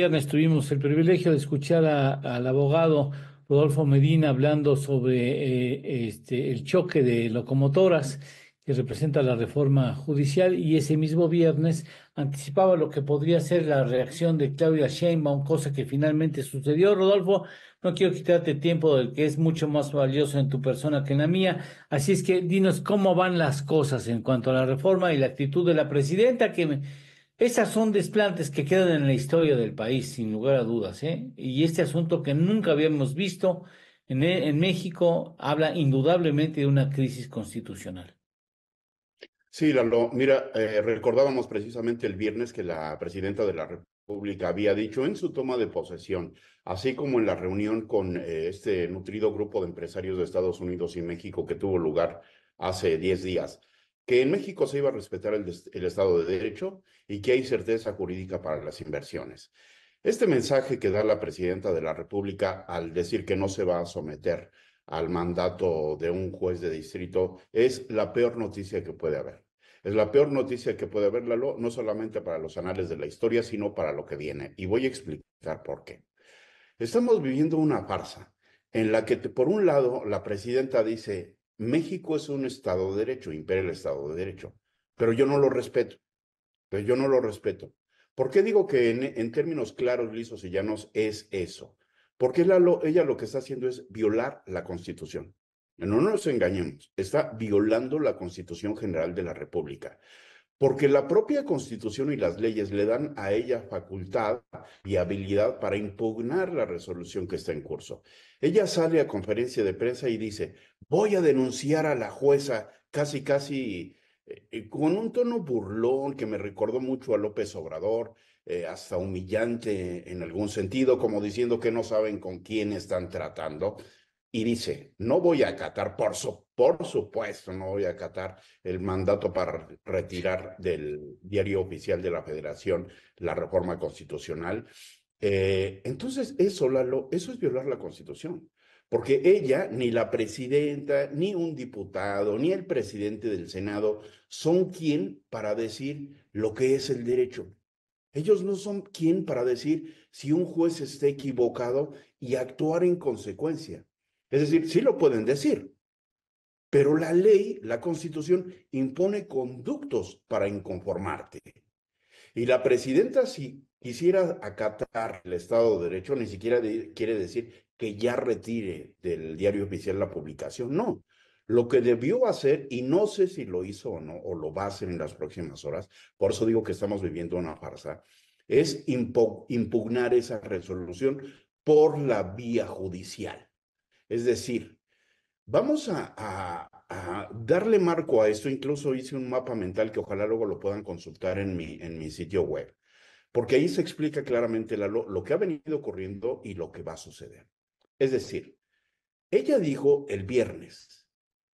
Viernes tuvimos el privilegio de escuchar al abogado Rodolfo Medina hablando sobre eh, este, el choque de locomotoras que representa la reforma judicial y ese mismo viernes anticipaba lo que podría ser la reacción de Claudia Sheinbaum, cosa que finalmente sucedió. Rodolfo, no quiero quitarte tiempo del que es mucho más valioso en tu persona que en la mía, así es que dinos cómo van las cosas en cuanto a la reforma y la actitud de la presidenta que esas son desplantes que quedan en la historia del país, sin lugar a dudas. ¿eh? Y este asunto que nunca habíamos visto en, e, México habla indudablemente de una crisis constitucional. Sí, Lalo, mira, eh, recordábamos precisamente el viernes que la presidenta de la República había dicho en su toma de posesión, así como en la reunión con eh, este nutrido grupo de empresarios de Estados Unidos y México que tuvo lugar hace 10 días, que en México se iba a respetar el, Estado de Derecho y que hay certeza jurídica para las inversiones. Este mensaje que da la presidenta de la República al decir que no se va a someter al mandato de un juez de distrito es la peor noticia que puede haber. Es la peor noticia que puede haber, Lalo, no solamente para los anales de la historia, sino para lo que viene. Y voy a explicar por qué. Estamos viviendo una farsa en la que, por un lado, la presidenta dice, México es un Estado de Derecho, impera el Estado de Derecho, pero yo no lo respeto. pero yo no lo respeto. ¿Por qué digo que en, términos claros, lisos y llanos es eso? Porque ella lo que está haciendo es violar la Constitución. No nos engañemos, está violando la Constitución General de la República porque la propia constitución y las leyes le dan a ella facultad y habilidad para impugnar la resolución que está en curso. Ella sale a conferencia de prensa y dice, voy a denunciar a la jueza casi, casi eh, eh, con un tono burlón que me recordó mucho a López Obrador, eh, hasta humillante en algún sentido, como diciendo que no saben con quién están tratando. Y dice, no voy a acatar, por supuesto por supuesto, no voy a acatar el mandato para retirar del diario oficial de la Federación la reforma constitucional. Eh, entonces, eso, eso es violar la Constitución, porque ella, ni la presidenta, ni un diputado, ni el presidente del Senado son quien para decir lo que es el derecho. Ellos no son quien para decir si un juez está equivocado y actuar en consecuencia. Es decir, sí lo pueden decir, pero la ley, la constitución, impone conductos para inconformarte. Y la presidenta, si quisiera acatar el Estado de Derecho, ni siquiera quiere decir que ya retire del diario oficial la publicación. No, lo que debió hacer, y no sé si lo hizo o no, o lo va a hacer en las próximas horas, por eso digo que estamos viviendo una farsa, es impugnar esa resolución por la vía judicial. Es decir, Vamos a, darle marco a esto. Incluso hice un mapa mental que ojalá luego lo puedan consultar en mi, en mi sitio web, porque ahí se explica claramente lo, lo que ha venido ocurriendo y lo que va a suceder. Es decir, ella dijo el viernes,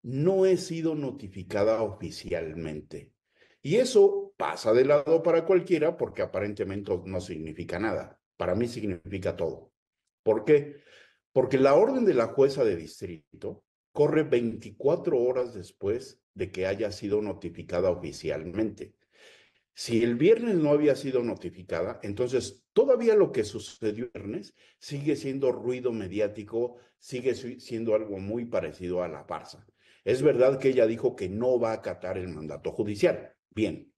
no he sido notificada oficialmente. Y eso pasa de lado para cualquiera porque aparentemente no significa nada. Para mí significa todo. ¿Por qué? Porque la orden de la jueza de distrito corre 24 horas después de que haya sido notificada oficialmente. Si el viernes no había sido notificada, entonces todavía lo que sucedió el viernes sigue siendo ruido mediático, sigue siendo algo muy parecido a la farsa. Es verdad que ella dijo que no va a acatar el mandato judicial. Bien.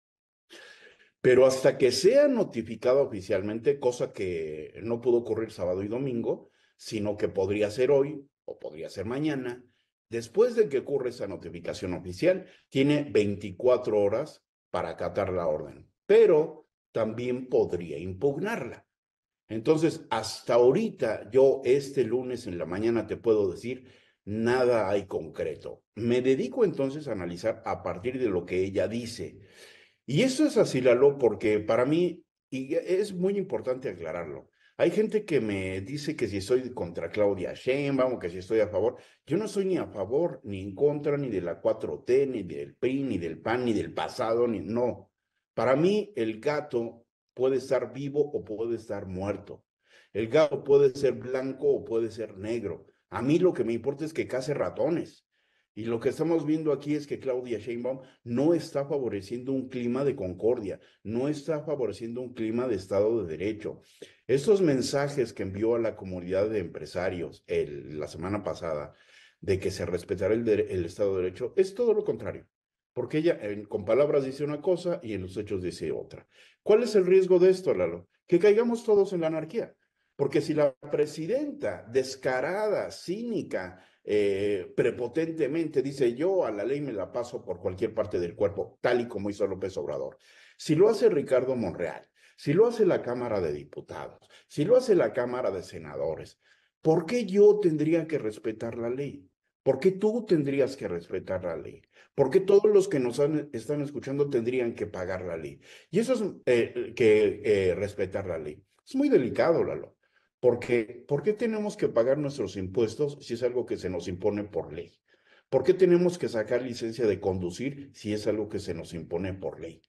Pero hasta que sea notificada oficialmente, cosa que no pudo ocurrir sábado y domingo, sino que podría ser hoy o podría ser mañana, Después de que ocurre esa notificación oficial, tiene 24 horas para acatar la orden, pero también podría impugnarla. Entonces, hasta ahorita, yo este lunes en la mañana te puedo decir, nada hay concreto. Me dedico entonces a analizar a partir de lo que ella dice. Y eso es así, Lalo, porque para mí, y es muy importante aclararlo, hay gente que me dice que si estoy contra Claudia Sheinbaum o que si estoy a favor. Yo no soy ni a favor, ni en contra, ni de la 4T, ni del PRI, ni del PAN, ni del pasado, ni no. Para mí, el gato puede estar vivo o puede estar muerto. El gato puede ser blanco o puede ser negro. A mí lo que me importa es que case ratones. Y lo que estamos viendo aquí es que Claudia Sheinbaum no está favoreciendo un clima de concordia, no está favoreciendo un clima de Estado de Derecho. Estos mensajes que envió a la comunidad de empresarios el, la semana pasada de que se respetará el, Estado de Derecho es todo lo contrario, porque ella con palabras dice una cosa y en los hechos dice otra. ¿Cuál es el riesgo de esto, Lalo? Que caigamos todos en la anarquía, porque si la presidenta descarada, cínica, eh, prepotentemente dice yo a la ley me la paso por cualquier parte del cuerpo, tal y como hizo López Obrador. Si lo hace Ricardo Monreal, si lo hace la Cámara de Diputados, si lo hace la Cámara de Senadores, ¿por qué yo tendría que respetar la ley? ¿Por qué tú tendrías que respetar la ley? ¿Por qué todos los que nos están escuchando tendrían que pagar la ley? Y eso es eh, eh, que respetar la ley. Es muy delicado, Lalo. Porque, ¿por qué tenemos que pagar nuestros impuestos si es algo que se nos impone por ley? ¿Por qué tenemos que sacar licencia de conducir si es algo que se nos impone por ley?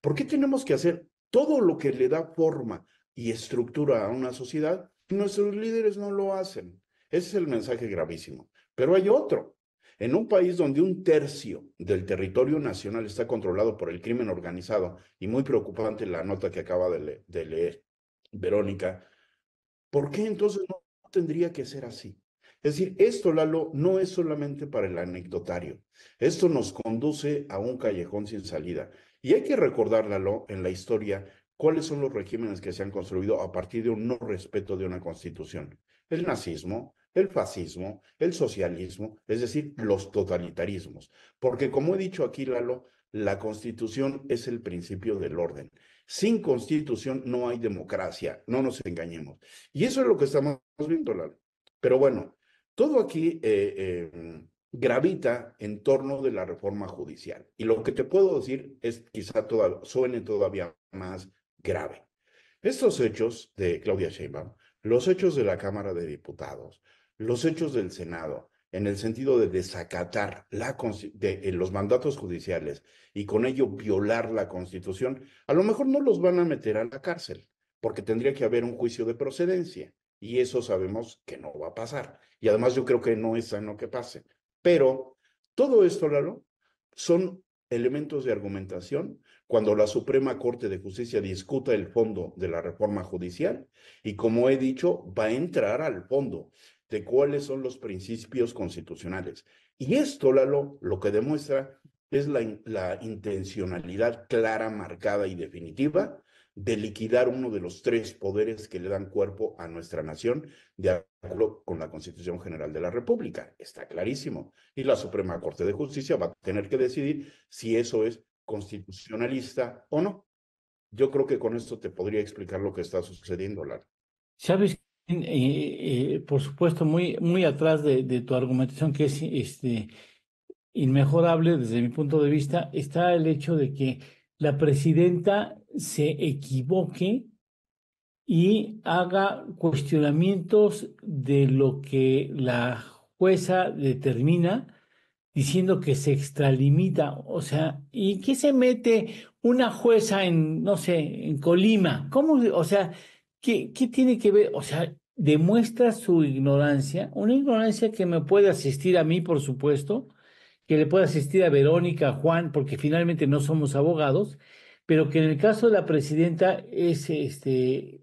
¿Por qué tenemos que hacer todo lo que le da forma y estructura a una sociedad? Nuestros líderes no lo hacen. Ese es el mensaje gravísimo. Pero hay otro. En un país donde un tercio del territorio nacional está controlado por el crimen organizado, y muy preocupante la nota que acaba de, de leer Verónica, ¿Por qué entonces no tendría que ser así? Es decir, esto, Lalo, no es solamente para el anecdotario. Esto nos conduce a un callejón sin salida. Y hay que recordar, Lalo, en la historia, cuáles son los regímenes que se han construido a partir de un no respeto de una constitución. El nazismo, el fascismo, el socialismo, es decir, los totalitarismos. Porque como he dicho aquí, Lalo, la constitución es el principio del orden. Sin constitución no hay democracia, no nos engañemos. Y eso es lo que estamos viendo, Lalo. Pero bueno, todo aquí eh, eh, gravita en torno de la reforma judicial. Y lo que te puedo decir es quizá suene todavía más grave. Estos hechos de Claudia Sheinbaum, los hechos de la Cámara de Diputados, los hechos del Senado, en el sentido de desacatar la, eh, los mandatos judiciales y con ello violar la constitución, a lo mejor no los van a meter a la cárcel, porque tendría que haber un juicio de procedencia. Y eso sabemos que no va a pasar. Y además yo creo que no es sano que pase. Pero todo esto, Lalo, son elementos de argumentación cuando la Suprema Corte de Justicia discuta el fondo de la reforma judicial y como he dicho, va a entrar al fondo de cuáles son los principios constitucionales. Y esto, Lalo, lo que demuestra es la, la intencionalidad clara, marcada y definitiva de liquidar uno de los tres poderes que le dan cuerpo a nuestra nación de acuerdo con la Constitución General de la República. Está clarísimo. Y la Suprema Corte de Justicia va a tener que decidir si eso es constitucionalista o no. Yo creo que con esto te podría explicar lo que está sucediendo, Lalo. ¿Sabes eh, eh, por supuesto, muy, muy atrás de, tu argumentación, que es este, inmejorable desde mi punto de vista, está el hecho de que la presidenta se equivoque y haga cuestionamientos de lo que la jueza determina diciendo que se extralimita, o sea, ¿y qué se mete una jueza en, no sé, en Colima? ¿Cómo, o sea, ¿Qué, tiene que ver? O sea, demuestra su ignorancia, una ignorancia que me puede asistir a mí, por supuesto, que le puede asistir a Verónica, a Juan, porque finalmente no somos abogados, pero que en el caso de la presidenta es este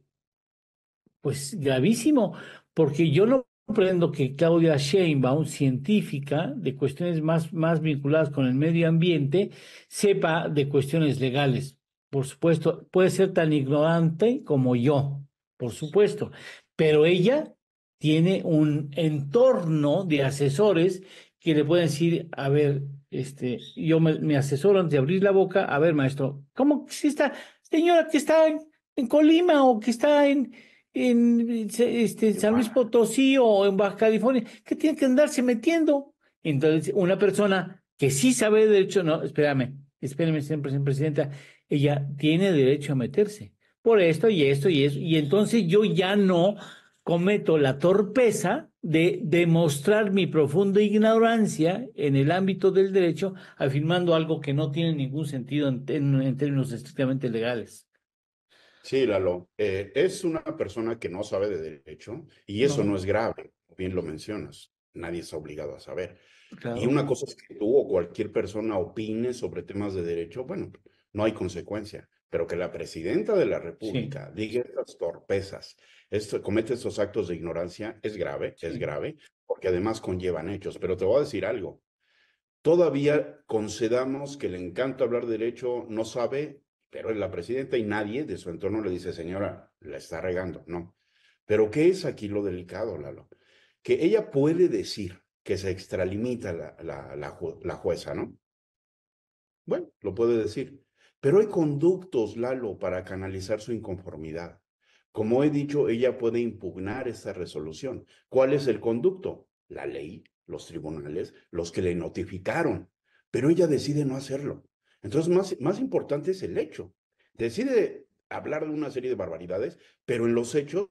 pues gravísimo, porque yo no comprendo que Claudia Sheinbaum, científica de cuestiones más, más vinculadas con el medio ambiente, sepa de cuestiones legales. Por supuesto, puede ser tan ignorante como yo, por supuesto, pero ella tiene un entorno de asesores que le pueden decir, a ver, este, yo me, asesoro antes de abrir la boca, a ver, maestro, ¿cómo que si esta señora que está en, Colima o que está en, en, este, San Luis Potosí o en Baja California, que tiene que andarse metiendo? Entonces, una persona que sí sabe de derecho, no, espérame, espérame, siempre, presidenta, ella tiene derecho a meterse por esto y esto y eso. Y entonces yo ya no cometo la torpeza de demostrar mi profunda ignorancia en el ámbito del derecho afirmando algo que no tiene ningún sentido en, términos estrictamente legales. Sí, Lalo, eh, es una persona que no sabe de derecho y eso no, es grave, bien lo mencionas, nadie está obligado a saber. Y una cosa es que tú o cualquier persona opine sobre temas de derecho, bueno, no hay consecuencia, pero que la presidenta de la República diga estas torpezas, comete estos actos de ignorancia, es grave, es grave, porque además conllevan hechos. Pero te voy a decir algo, todavía concedamos que le encanta hablar derecho, no sabe, pero es la presidenta y nadie de su entorno le dice, señora, la está regando, no. Pero ¿qué es aquí lo delicado, Lalo? Que ella puede decir que se extralimita la jueza, ¿no? Bueno, lo puede decir. Pero hay conductos, Lalo, para canalizar su inconformidad. Como he dicho, ella puede impugnar esta resolución. ¿Cuál es el conducto? La ley, los tribunales, los que le notificaron. Pero ella decide no hacerlo. Entonces, más, más importante es el hecho. Decide hablar de una serie de barbaridades, pero en los hechos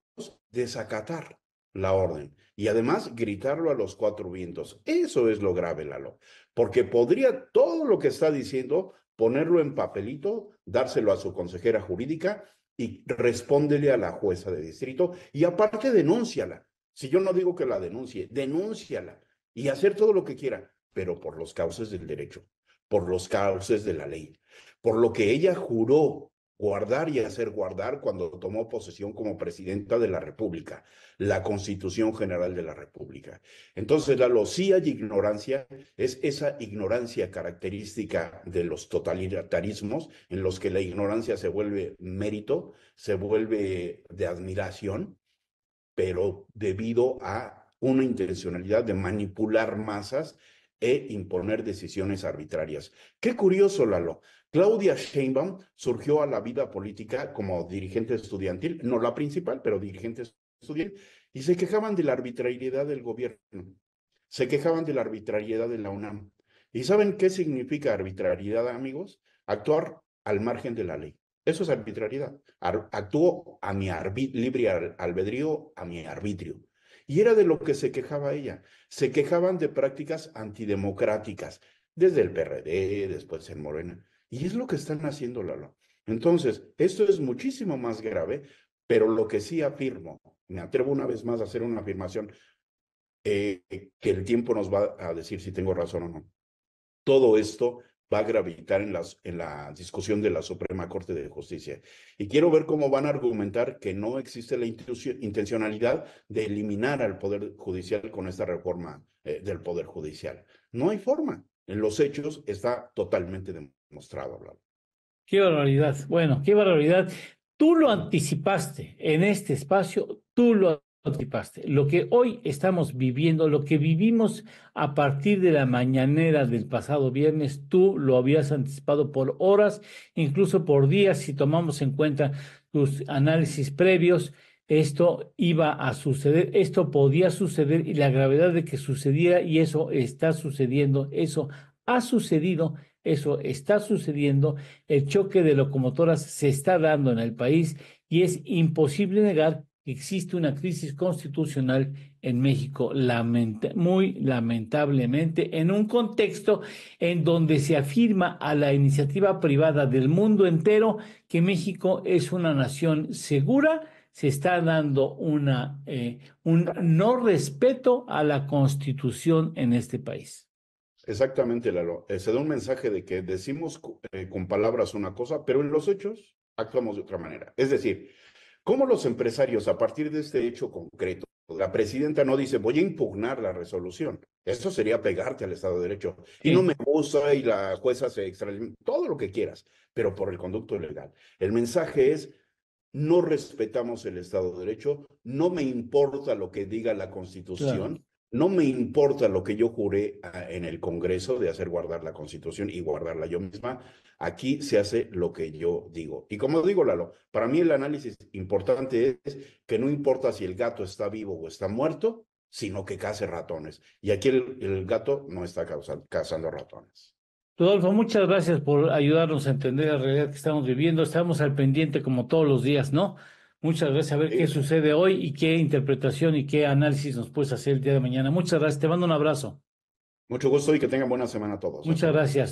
desacatar la orden y además gritarlo a los cuatro vientos. Eso es lo grave, Lalo, porque podría todo lo que está diciendo ponerlo en papelito, dárselo a su consejera jurídica y respóndele a la jueza de distrito y aparte denúnciala. Si yo no digo que la denuncie, denúnciala y hacer todo lo que quiera, pero por los cauces del derecho, por los cauces de la ley, por lo que ella juró guardar y hacer guardar cuando tomó posesión como presidenta de la República, la Constitución General de la República. Entonces, la locía y ignorancia es esa ignorancia característica de los totalitarismos en los que la ignorancia se vuelve mérito, se vuelve de admiración, pero debido a una intencionalidad de manipular masas e imponer decisiones arbitrarias. Qué curioso, Lalo. Claudia Sheinbaum surgió a la vida política como dirigente estudiantil, no la principal, pero dirigente estudiantil, y se quejaban de la arbitrariedad del gobierno, se quejaban de la arbitrariedad de la UNAM. ¿Y saben qué significa arbitrariedad, amigos? Actuar al margen de la ley. Eso es arbitrariedad. actuó a mi libre albedrío, a mi arbitrio. Y era de lo que se quejaba ella. Se quejaban de prácticas antidemocráticas, desde el PRD, después en Morena. Y es lo que están haciendo, Lalo. Entonces, esto es muchísimo más grave, pero lo que sí afirmo, me atrevo una vez más a hacer una afirmación eh, que el tiempo nos va a decir si tengo razón o no. Todo esto va a gravitar en, las, en la discusión de la Suprema Corte de Justicia. Y quiero ver cómo van a argumentar que no existe la intencionalidad de eliminar al Poder Judicial con esta reforma eh, del Poder Judicial. No hay forma. En los hechos está totalmente demostrado mostrado hablando. Qué barbaridad. Bueno, qué barbaridad. Tú lo anticipaste en este espacio, tú lo anticipaste. Lo que hoy estamos viviendo, lo que vivimos a partir de la mañanera del pasado viernes, tú lo habías anticipado por horas, incluso por días, si tomamos en cuenta tus análisis previos esto iba a suceder, esto podía suceder y la gravedad de que sucediera y eso está sucediendo, eso ha sucedido eso está sucediendo, el choque de locomotoras se está dando en el país y es imposible negar que existe una crisis constitucional en México, muy lamentablemente, en un contexto en donde se afirma a la iniciativa privada del mundo entero que México es una nación segura, se está dando una, eh, un no respeto a la constitución en este país. Exactamente, eh, se da un mensaje de que decimos eh, con palabras una cosa, pero en los hechos actuamos de otra manera. Es decir, ¿cómo los empresarios, a partir de este hecho concreto, la presidenta no dice voy a impugnar la resolución? esto sería pegarte al Estado de Derecho. Y no me gusta y la jueza se extrae todo lo que quieras, pero por el conducto legal. El mensaje es no respetamos el Estado de Derecho, no me importa lo que diga la Constitución, no me importa lo que yo juré ah, en el Congreso de hacer guardar la Constitución y guardarla yo misma. Aquí se hace lo que yo digo. Y como digo, Lalo, para mí el análisis importante es que no importa si el gato está vivo o está muerto, sino que case ratones. Y aquí el, gato no está cazando ratones. Rodolfo, muchas gracias por ayudarnos a entender la realidad que estamos viviendo. Estamos al pendiente como todos los días, ¿no? Muchas gracias. A ver qué sucede hoy y qué interpretación y qué análisis nos puedes hacer el día de mañana. Muchas gracias. Te mando un abrazo. Mucho gusto y que tengan buena semana a todos. Muchas gracias.